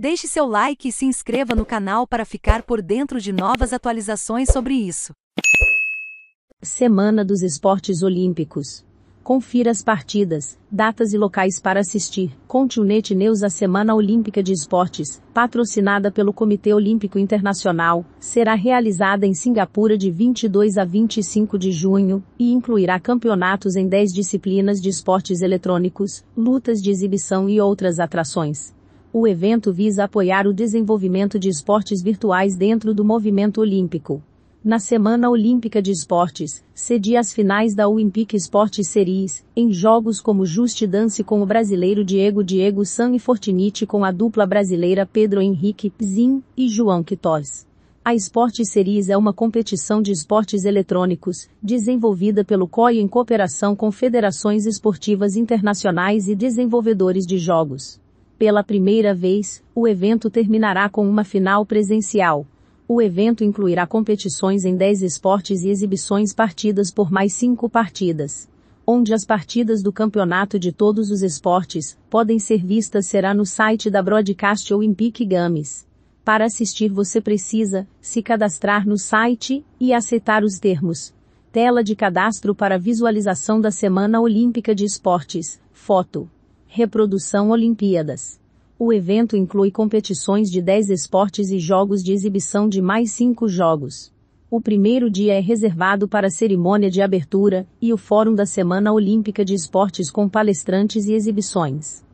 Deixe seu like e se inscreva no canal para ficar por dentro de novas atualizações sobre isso. Semana dos Esportes Olímpicos. Confira as partidas, datas e locais para assistir. Conte o Net News a Semana Olímpica de Esportes, patrocinada pelo Comitê Olímpico Internacional, será realizada em Singapura de 22 a 25 de junho e incluirá campeonatos em 10 disciplinas de esportes eletrônicos, lutas de exibição e outras atrações. O evento visa apoiar o desenvolvimento de esportes virtuais dentro do movimento olímpico. Na Semana Olímpica de Esportes, cedi as finais da Olympic Esportes Series, em jogos como Just Dance com o brasileiro Diego Diego San e Fortinite com a dupla brasileira Pedro Henrique Zin e João Quitós. A Esportes Series é uma competição de esportes eletrônicos, desenvolvida pelo COI em cooperação com federações esportivas internacionais e desenvolvedores de jogos. Pela primeira vez, o evento terminará com uma final presencial. O evento incluirá competições em 10 esportes e exibições partidas por mais 5 partidas. Onde as partidas do campeonato de todos os esportes podem ser vistas será no site da Broadcast Olympic Games. Para assistir você precisa se cadastrar no site e aceitar os termos. Tela de cadastro para visualização da Semana Olímpica de Esportes. Foto. Reprodução Olimpíadas. O evento inclui competições de 10 esportes e jogos de exibição de mais 5 jogos. O primeiro dia é reservado para a cerimônia de abertura e o Fórum da Semana Olímpica de Esportes com palestrantes e exibições.